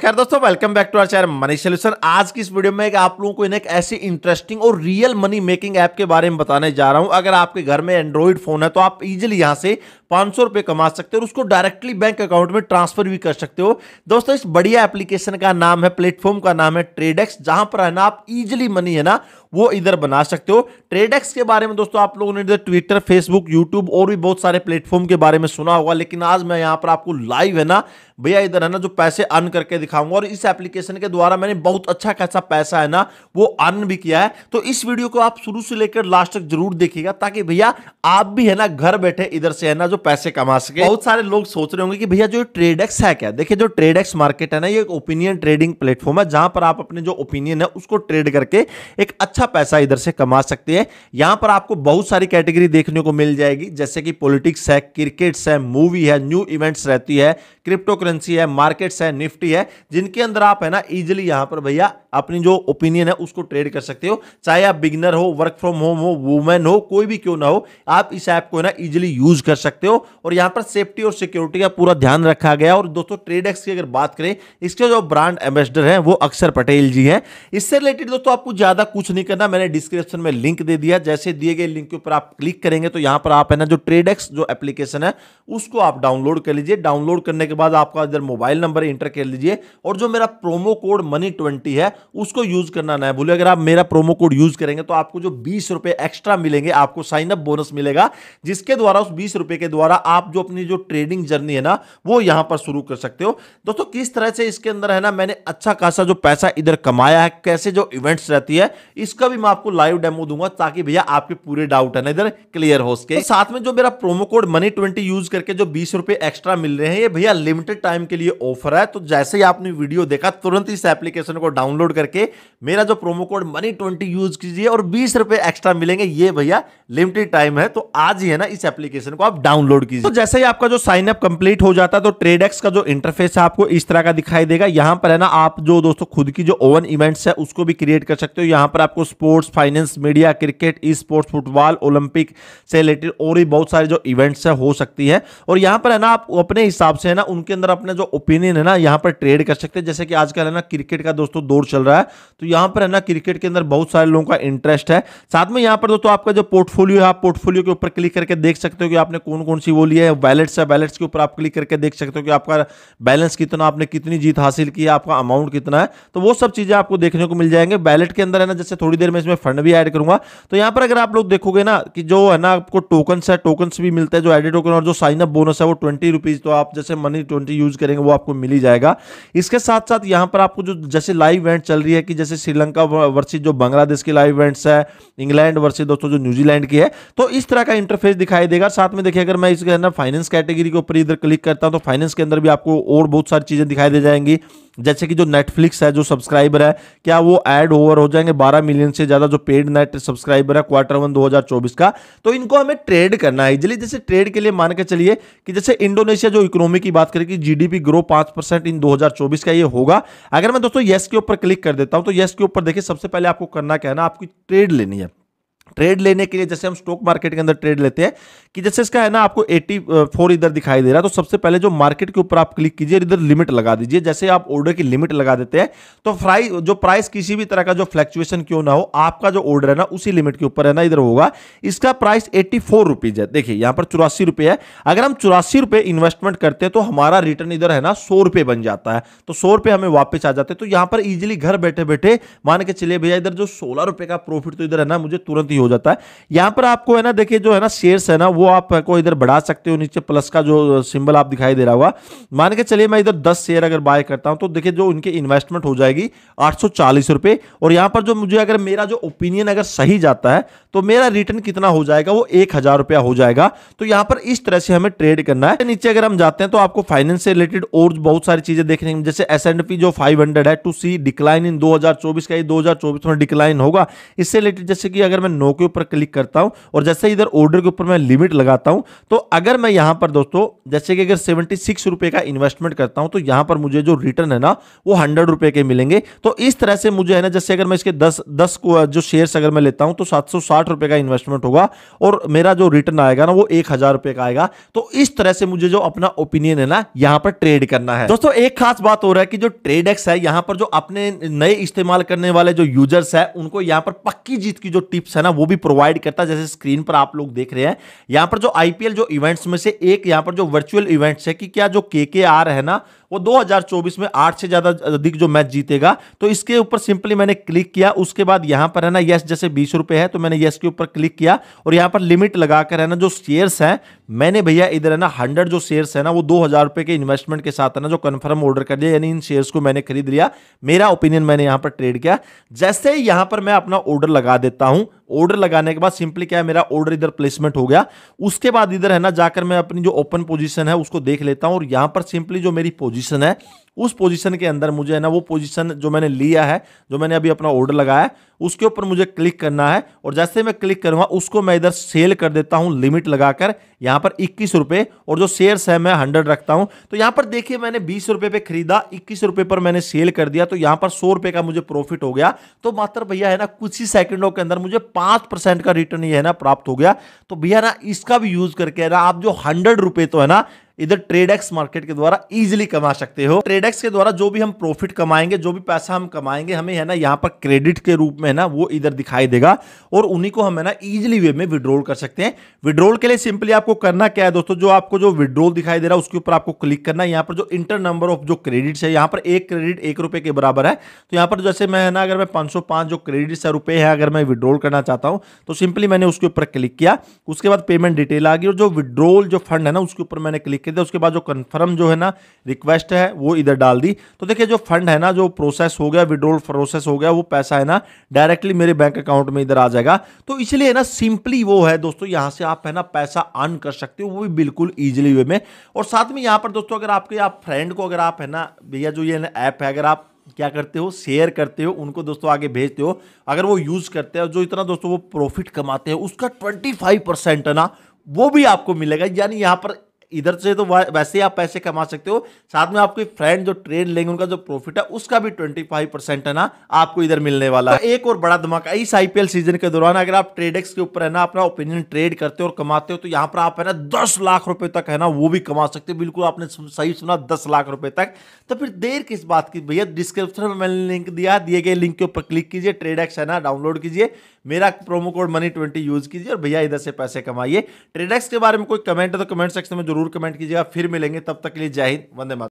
खैर दोस्तों welcome back to our channel money solution आज की इस वीडियो में आप लोगों को इन्हें एक ऐसी इंटरेस्टिंग और रियल मनी मेकिंग ऐप के बारे में बताने जा रहा हूं अगर आपके घर में एंड्रॉइड फोन है तो आप इजिली यहां से पांच सौ रुपए कमा सकते हो और उसको डायरेक्टली बैंक अकाउंट में ट्रांसफर भी कर सकते हो दोस्तों इस बढ़िया एप्लीकेशन का नाम है प्लेटफॉर्म का नाम है ट्रेडेक्स जहां पर है ना आप इजिली मनी है ना वो इधर बना सकते हो ट्रेडेक्स के बारे में दोस्तों आप लोगों ने इधर ट्विटर फेसबुक यूट्यूब और भी बहुत सारे प्लेटफॉर्म के बारे में सुना होगा लेकिन आज मैं यहां पर आपको लाइव है ना भैया इधर है ना जो पैसे अर्न करके दिखाऊंगा और इस एप्लीकेशन के द्वारा मैंने बहुत अच्छा खासा पैसा है ना वो अर्न भी किया है तो इस वीडियो को आप शुरू से लेकर लास्ट तक जरूर देखिएगा ताकि भैया आप भी है ना घर बैठे इधर से है ना जो जो तो पैसे कमा सके बहुत सारे लोग सोच रहे होंगे कि भैया जो ट्रेडेक्स है क्या देखिए जो ट्रेडेक्स मार्केट है ना ये एक ओपिनियन ट्रेडिंग प्लेटफॉर्म है जहां पर आप अपने जो ओपिनियन है उसको ट्रेड करके एक अच्छा पैसा इधर से कमा सकते हैं यहां पर आपको बहुत सारी कैटेगरी देखने को मिल जाएगी जैसे कि पॉलिटिक्स है क्रिकेट्स है मूवी है न्यू इवेंट्स रहती है क्रिप्टो करेंसी है मार्केट्स है निफ्टी है जिनके अंदर आप है ना इजिली यहां पर भैया अपनी जो ओपिनियन है उसको ट्रेड कर सकते हो चाहे आप बिगनर हो वर्क फ्रॉम होम हो वुमेन हो कोई भी क्यों ना हो आप इस ऐप को ना इजिली यूज कर सकते हो और यहाँ पर सेफ्टी और सिक्योरिटी का पूरा ध्यान रखा गया और दोस्तों ट्रेड एक्स की अगर बात करें इसके जो ब्रांड एम्बेसडर है वो अक्षर पटेल जी है इससे रिलेटेड दोस्तों आपको ज़्यादा कुछ नहीं करना मैंने डिस्क्रिप्शन में लिंक दे दिया जैसे दिए गए लिंक के ऊपर आप क्लिक करेंगे तो यहाँ पर आप है ना जो ट्रेड एक्स जो एप्लीकेशन है उसको आप डाउनलोड कर लीजिए डाउनलोड करने के बाद आपका इधर मोबाइल नंबर इंटर कर लीजिए और जो मेरा प्रोमो कोड मनी ट्वेंटी है उसको यूज़ करना ना भूलिए अगर आप मेरा प्रोमो कोड यूज़ करेंगे तो आपको जो बीस रुपए एक्स्ट्रा मिलेंगे आपको साइन अप बोनस मिलेगा जिसके द्वारा उस बीस रुपए के द्वारा आप जो अपनी जो ट्रेडिंग जर्नी है ना वो यहां पर शुरू कर सकते हो दोस्तों किस तरह से इसके अंदर है ना मैंने अच्छा खासा जो पैसा इधर कमाया है कैसे जो इवेंट्स रहती है इसका भी मैं आपको लाइव डेमो दूंगा ताकि भैया आपके पूरे डाउट है ना इधर क्लियर हो सके तो साथ में जो मेरा promo code money twenty use करके जो बीस रुपए एक्स्ट्रा मिल रहे हैं ये भैया लिमिटेड टाइम के लिए ऑफर है तो जैसे ही आपने वीडियो देखा तुरंत इस एप्लीकेशन को डाउनलोड करके मेरा जो promo code money twenty use कीजिए और बीस रुपए एक्स्ट्रा मिलेंगे ये भैया लिमिटेड टाइम है तो आज ही है ना इस एप्लीकेशन को आप डाउनलोड कीजिए तो जैसे ही आपका जो साइन अप कंप्लीट हो जाता है तो ट्रेडेक्स का जो इंटरफेस है आपको इस तरह का दिखाई देगा यहां पर है ना आप जो दोस्तों खुद की जो ओवन इवेंट्स है उसको भी क्रिएट कर सकते हो यहां पर आपको sports finance media cricket e sports football Olympic से रिलेटेड और भी बहुत सारे जो इवेंट्स है हो सकती है और यहां पर है ना आप अपने हिसाब से है ना उनके अंदर अपने जो ओपिनियन है ना यहां पर ट्रेड कर सकते हैं जैसे कि आजकल है ना क्रिकेट का दोस्तों दौर चल रहा है तो यहां पर है ना क्रिकेट के अंदर बहुत सारे लोगों का इंटरेस्ट है साथ में यहां पर दोस्तों आपका जो पोर्टफोलियो है आप पोर्टफोलियो के ऊपर क्लिक करके देख सकते हो कि आपने कौन कौन सी वो ली है वैलेट्स है वैलेट्स के ऊपर आप क्लिक करके देख सकते हो कि आपका बैलेंस कितना आपने कितनी जीत हासिल की है आपका अमाउंट कितना है तो वो सब चीज़ें आपको देखने को मिल जाएंगे वैलेट के अंदर है ना जैसे थोड़ी देर में इसमें फंड भी एड करूंगा तो यहां पर अगर आप लोग देखोगे ना कि जो है ना आपको टोकन्स है टोकन्स भी मिलते हैं जो एडिट टोकन और जो साइन अप बोनस है वो ट्वेंटी रुपीज़ तो आप जैसे मनी ट्वेंटी यूज करेंगे वो आपको मिल ही जाएगा इसके साथ साथ यहां पर आपको जो जैसे लाइव इवेंट चल रही है कि जैसे श्रीलंका वर्सेज जो बांग्लादेश की लाइव इवेंट्स है इंग्लैंड वर्सेज दोस्तों जो न्यूजीलैंड की है तो इस तरह का इंटरफेस दिखाई देगा साथ में देखिए अगर मैं इसके अंदर फाइनेंस कैटेगरी के ऊपर इधर क्लिक करता हूँ तो फाइनेंस के अंदर भी आपको और बहुत सारी चीज़ें दिखाई दे जाएंगी जैसे कि जो नेटफ्लिक्स है जो सब्सक्राइबर है क्या वो एड ओवर हो जाएंगे 12 मिलियन से ज़्यादा जो पेड नेट सब्सक्राइबर है क्वार्टर वन 2024 का तो इनको हमें ट्रेड करना है इजिली जैसे ट्रेड के लिए मान के चलिए कि जैसे इंडोनेशिया जो इकोनॉमी की बात करेगी जीडीपी ग्रो पांच परसेंट इन 2024 का ये होगा अगर मैं दोस्तों येस के ऊपर क्लिक कर देता हूँ तो येस के ऊपर देखिए सबसे पहले आपको करना क्या है ना आपकी ट्रेड लेनी है ट्रेड लेने के लिए जैसे हम स्टॉक मार्केट के अंदर ट्रेड लेते हैं कि जैसे इसका है ना आपको 84 इधर दिखाई दे रहा है तो सबसे पहले जो मार्केट के ऊपर आप क्लिक कीजिए इधर लिमिट लगा दीजिए जैसे आप ऑर्डर की लिमिट लगा देते हैं तो फ्राई जो प्राइस किसी भी तरह का जो फ्लैक्चुएशन क्यों ना हो आपका जो ऑर्डर है ना उसी लिमिट के ऊपर है ना इधर होगा इसका प्राइस एट्टी है देखिए यहाँ पर चौरासी है अगर हम चौरासी इन्वेस्टमेंट करते हैं तो हमारा रिटर्न इधर है ना सौ बन जाता है तो सौ हमें वापस आ जाते हैं तो यहाँ पर इजिली घर बैठे बैठे मान के चलिए भैया इधर जो सोलह का प्रॉफिट तो इधर है ना मुझे तुरंत हो जाता है यहां पर आपको है ना देखिए जो है ना शेयर्स है ना वो आपको इधर बढ़ा सकते हो नीचे प्लस का जो सिंबल आप दिखाई दे रहा होगा मान के चलिए मैं इधर दस शेयर अगर बाय करता हूं तो देखिए जो उनकी इन्वेस्टमेंट हो जाएगी आठ रुपए और यहां पर जो मुझे अगर मेरा जो ओपिनियन अगर सही जाता है तो मेरा रिटर्न कितना हो जाएगा वो एक हजार रुपया हो जाएगा तो यहां पर इस तरह से हमें ट्रेड करना है नीचे अगर हम जाते हैं तो आपको फाइनेंस से रिलेटेड और बहुत सारी चीजें देखने को जैसे एस एंड पी जो 500 है टू सी डिक्लाइन इन 2024 का ये 2024 में डिक्लाइन होगा इससे रिलेटेड जैसे कि अगर मैं नो के ऊपर क्लिक करता हूं और जैसे इधर ऑर्डर के ऊपर मैं लिमिट लगाता हूं तो अगर मैं यहां पर दोस्तों जैसे कि अगर सेवेंटी सिक्स रुपए का इन्वेस्टमेंट करता हूं तो यहां पर मुझे जो रिटर्न है ना वो हंड्रेड रुपए के मिलेंगे तो इस तरह से मुझे है ना जैसे अगर मैं इसके दस दस को जो शेयर अगर मैं लेता हूं तो सात रुपए का इन्वेस्टमेंट होगा और मेरा जो रिटर्न आएगा ना वो एक रुपए का आएगा तो इस तरह से मुझे जो अपना ओपिनियन है ना यहां पर ट्रेड करना है दोस्तों एक खास बात हो रहा है कि जो ट्रेड एक्स है यहां पर जो अपने नए इस्तेमाल करने वाले जो यूजर्स है उनको यहां पर पक्की जीत की जो टिप्स है ना वो भी प्रोवाइड करता है जैसे स्क्रीन पर आप लोग देख रहे हैं यहां पर जो आईपीएल जो इवेंट्स में से एक यहां पर जो वर्चुअल इवेंट्स है कि क्या जो के है ना वो 2024 में आठ से ज़्यादा अधिक जो मैच जीतेगा तो इसके ऊपर सिंपली मैंने क्लिक किया उसके बाद यहां पर है ना यस जैसे बीस रुपए है तो मैंने यस के ऊपर क्लिक किया और यहां पर लिमिट लगाकर है ना जो शेयर्स हैं मैंने भैया इधर है ना हंड्रेड जो शेयर्स है ना वो दो हज़ार के इन्वेस्टमेंट के साथ है ना जो कन्फर्म ऑर्डर कर दिया यानी इन शेयर्स को मैंने खरीद लिया मेरा ओपिनियन मैंने यहां पर ट्रेड किया जैसे ही पर मैं अपना ऑर्डर लगा देता हूं ऑर्डर लगाने के बाद सिंपली क्या है मेरा ऑर्डर इधर प्लेसमेंट हो गया उसके बाद इधर है ना जाकर मैं अपनी जो ओपन पोजीशन है उसको देख लेता हूं और यहां पर सिंपली जो मेरी पोजीशन पोजीशन है उस पोजीशन के अंदर मुझे है ना वो पोजीशन जो मैंने लिया है जो मैंने अभी अपना ऑर्डर लगाया है उसके ऊपर मुझे क्लिक करना है और जैसे मैं क्लिक करूंगा उसको मैं इधर सेल कर देता हूं लिमिट लगाकर यहां पर इक्कीस रुपये और जो शेयर्स है मैं हंड्रेड रखता हूं तो यहां पर देखिए मैंने बीस रुपये पर खरीदा इक्कीस रुपये पर मैंने सेल कर दिया तो यहां पर सौ रुपये का मुझे प्रॉफिट हो गया तो मात्र भैया है ना कुछ ही सेकंडों के अंदर मुझे पाँच परसेंट का रिटर्न ये है ना प्राप्त हो गया तो भैया ना इसका भी यूज करके ना आप जो हंड्रेड रुपये तो है ना इधर ट्रेडेक्स मार्केट के द्वारा इजिली कमा सकते हो ट्रेडेक्स के द्वारा जो भी हम प्रॉफिट कमाएंगे जो भी पैसा हम कमाएंगे हमें है ना यहाँ पर क्रेडिट के रूप में है ना वो इधर दिखाई देगा और उन्हीं को हम है ना इजिली वे में विड्रोल कर सकते हैं विड्रोल के लिए सिंपली आपको करना क्या है दोस्तों जो आपको जो विड्रोल दिखाई दे रहा है उसके ऊपर आपको क्लिक करना है यहाँ पर जो इंटर नंबर ऑफ जो क्रेडिट्स है यहाँ पर एक क्रेडिट एक रुपये के बराबर है तो यहाँ पर जैसे मैं है ना अगर मैं पाँच जो क्रेडिट्स है रुपये है अगर मैं विड्रोल करना चाहता हूँ तो सिंपली मैंने उसके ऊपर क्लिक किया उसके बाद पेमेंट डिटेल आ गई और जो विड्रोल जो फंड है ना उसके ऊपर मैंने क्लिक कर दिया उसके बाद जो कन्फर्म जो है ना रिक्वेस्ट है वो इधर डाल दी तो देखिए जो फंड है ना जो प्रोसेस हो गया विड्रोल प्रोसेस हो गया वो पैसा है ना डायरेक्टली मेरे बैंक अकाउंट में इधर आ जाएगा तो इसलिए ना सिंपली वो है दोस्तों यहाँ से आप है ना पैसा अर्न कर सकते हो वो भी बिल्कुल ईजिली वे में और साथ में यहाँ पर दोस्तों अगर आपके आप फ्रेंड को अगर आप है ना भैया जो ये ऐप है अगर आप क्या करते हो शेयर करते हो उनको दोस्तों आगे भेजते हो अगर वो यूज़ करते हैं जो इतना दोस्तों वो प्रॉफिट कमाते हैं उसका ट्वेंटी फाइव परसेंट है ना वो भी आपको मिलेगा यानी यहाँ पर इधर से तो वैसे ही आप पैसे कमा सकते हो साथ में आपकी फ्रेंड जो ट्रेड लेंगे उनका जो प्रॉफिट है उसका भी 25 परसेंट है ना आपको इधर मिलने वाला है तो एक और बड़ा धमाका इस आईपीएल सीजन के दौरान अगर आप ट्रेडेक्स के ऊपर है ना अपना ओपिनियन ट्रेड करते हो और कमाते हो तो यहाँ पर आप है ना दस लाख रुपए तक है ना वो भी कमा सकते हो बिल्कुल आपने सही सुना दस लाख रुपए तक तो फिर देर किस बात की भैया डिस्क्रिप्शन में मैंने लिंक दिया दिए गए लिंक के ऊपर क्लिक कीजिए ट्रेडेक्स है ना डाउनलोड कीजिए मेरा promo code money twenty use कीजिए और भैया इधर से पैसे कमाइए ट्रेडक्स के बारे में कोई कमेंट है तो कमेंट सेक्शन में जरूर कमेंट कीजिएगा फिर मिलेंगे तब तक के लिए जय हिंद वंदे माता